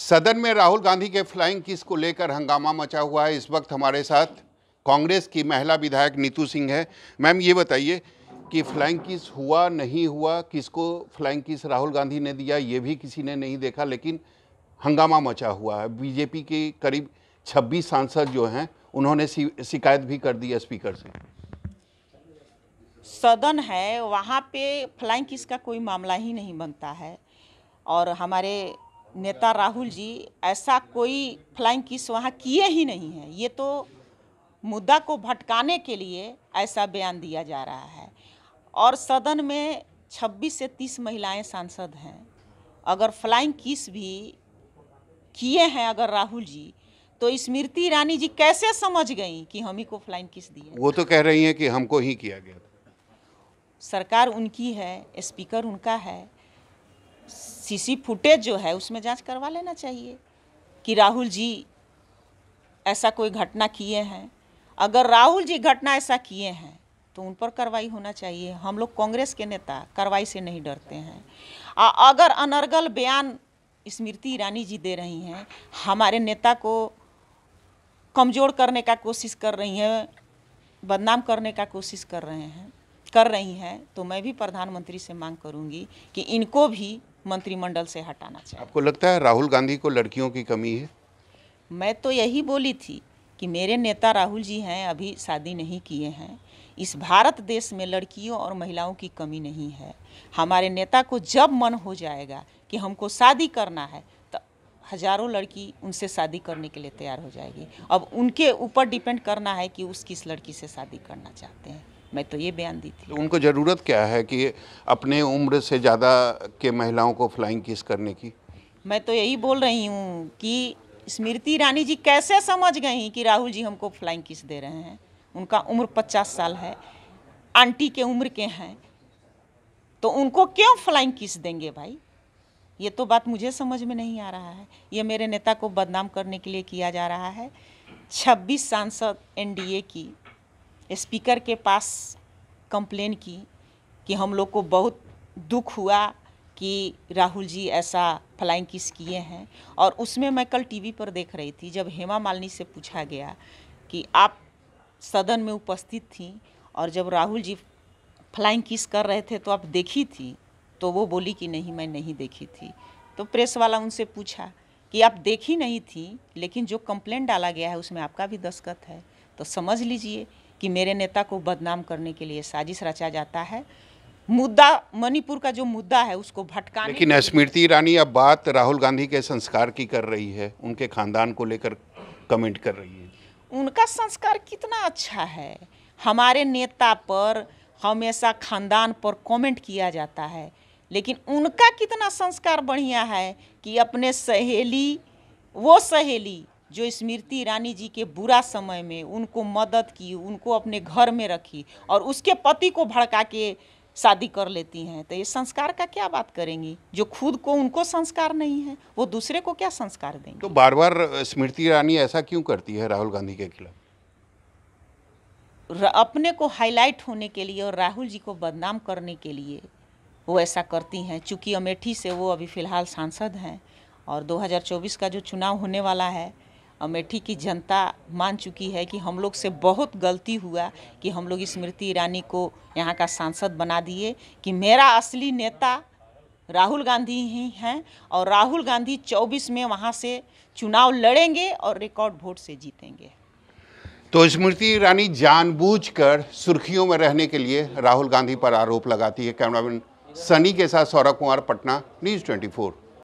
सदन में राहुल गांधी के फ्लाइंग किस को लेकर हंगामा मचा हुआ है इस वक्त हमारे साथ कांग्रेस की महिला विधायक नीतू सिंह है मैम ये बताइए कि फ्लाइंग किस हुआ नहीं हुआ किसको फ्लाइंग किस राहुल गांधी ने दिया ये भी किसी ने नहीं देखा लेकिन हंगामा मचा हुआ है बीजेपी के करीब 26 सांसद जो हैं उन्होंने शिकायत भी कर दी स्पीकर से सदन है वहाँ पे फ्लाइंग किस का कोई मामला ही नहीं बनता है और हमारे नेता राहुल जी ऐसा कोई फ्लाइंग किस वहाँ किए ही नहीं है ये तो मुद्दा को भटकाने के लिए ऐसा बयान दिया जा रहा है और सदन में 26 से 30 महिलाएं सांसद हैं अगर फ्लाइंग किस भी किए हैं अगर राहुल जी तो स्मृति ईरानी जी कैसे समझ गई कि हम ही को फ्लाइंग किस दिए वो तो कह रही हैं कि हमको ही किया गया सरकार उनकी है स्पीकर उनका है सीसी फुटेज जो है उसमें जांच करवा लेना चाहिए कि राहुल जी ऐसा कोई घटना किए हैं अगर राहुल जी घटना ऐसा किए हैं तो उन पर कार्रवाई होना चाहिए हम लोग कांग्रेस के नेता कार्रवाई से नहीं डरते हैं आ, अगर अनर्गल बयान स्मृति ईरानी जी दे रही हैं हमारे नेता को कमज़ोर करने का कोशिश कर रही हैं बदनाम करने का कोशिश कर रहे हैं कर रही हैं तो मैं भी प्रधानमंत्री से मांग करूंगी कि इनको भी मंत्रिमंडल से हटाना चाहिए आपको लगता है राहुल गांधी को लड़कियों की कमी है मैं तो यही बोली थी कि मेरे नेता राहुल जी हैं अभी शादी नहीं किए हैं इस भारत देश में लड़कियों और महिलाओं की कमी नहीं है हमारे नेता को जब मन हो जाएगा कि हमको शादी करना है तो हजारों लड़की उनसे शादी करने के लिए तैयार हो जाएगी अब उनके ऊपर डिपेंड करना है कि उस किस लड़की से शादी करना चाहते हैं मैं तो ये बयान दी थी उनको ज़रूरत क्या है कि अपने उम्र से ज़्यादा के महिलाओं को फ्लाइंग किस करने की मैं तो यही बोल रही हूँ कि स्मृति ईरानी जी कैसे समझ गई कि राहुल जी हमको फ्लाइंग किस दे रहे हैं उनका उम्र पचास साल है आंटी के उम्र के हैं तो उनको क्यों फ्लाइंग किस देंगे भाई ये तो बात मुझे समझ में नहीं आ रहा है ये मेरे नेता को बदनाम करने के लिए किया जा रहा है 26 सांसद एनडीए की स्पीकर के पास कंप्लेन की कि हम लोग को बहुत दुख हुआ कि राहुल जी ऐसा फ्लाइंग किस किए हैं और उसमें मैं कल टीवी पर देख रही थी जब हेमा मालिनी से पूछा गया कि आप सदन में उपस्थित थी और जब राहुल जी फ्लाइंग किस कर रहे थे तो आप देखी थी तो वो बोली कि नहीं मैं नहीं देखी थी तो प्रेस वाला उनसे पूछा कि आप देखी नहीं थी लेकिन जो कंप्लेंट डाला गया है उसमें आपका भी दस्खत है तो समझ लीजिए कि मेरे नेता को बदनाम करने के लिए साजिश रचा जाता है मुद्दा मणिपुर का जो मुद्दा है उसको भटका लेकिन स्मृति ईरानी अब बात राहुल गांधी के संस्कार की कर रही है उनके खानदान को लेकर कमेंट कर रही है उनका संस्कार कितना अच्छा है हमारे नेता पर हमेशा खानदान पर कमेंट किया जाता है लेकिन उनका कितना संस्कार बढ़िया है कि अपने सहेली वो सहेली जो स्मृति ईरानी जी के बुरा समय में उनको मदद की उनको अपने घर में रखी और उसके पति को भड़का के शादी कर लेती हैं तो ये संस्कार का क्या बात करेंगी जो खुद को उनको संस्कार नहीं है वो दूसरे को क्या संस्कार देंगे तो बार बार स्मृति ईरानी ऐसा क्यों करती है राहुल गांधी के खिलाफ अपने को हाईलाइट होने के लिए और राहुल जी को बदनाम करने के लिए वो ऐसा करती हैं चूँकि अमेठी से वो अभी फ़िलहाल सांसद हैं और 2024 का जो चुनाव होने वाला है अमेठी की जनता मान चुकी है कि हम लोग से बहुत गलती हुआ कि हम लोग स्मृति ईरानी को यहाँ का सांसद बना दिए कि मेरा असली नेता राहुल गांधी ही हैं और राहुल गांधी 24 में वहाँ से चुनाव लड़ेंगे और रिकॉर्ड वोट से जीतेंगे तो स्मृति ईरानी जानबूझकर सुर्खियों में रहने के लिए राहुल गांधी पर आरोप लगाती है कैमरामैन सनी के साथ सौरभ कुमार पटना न्यूज़ ट्वेंटी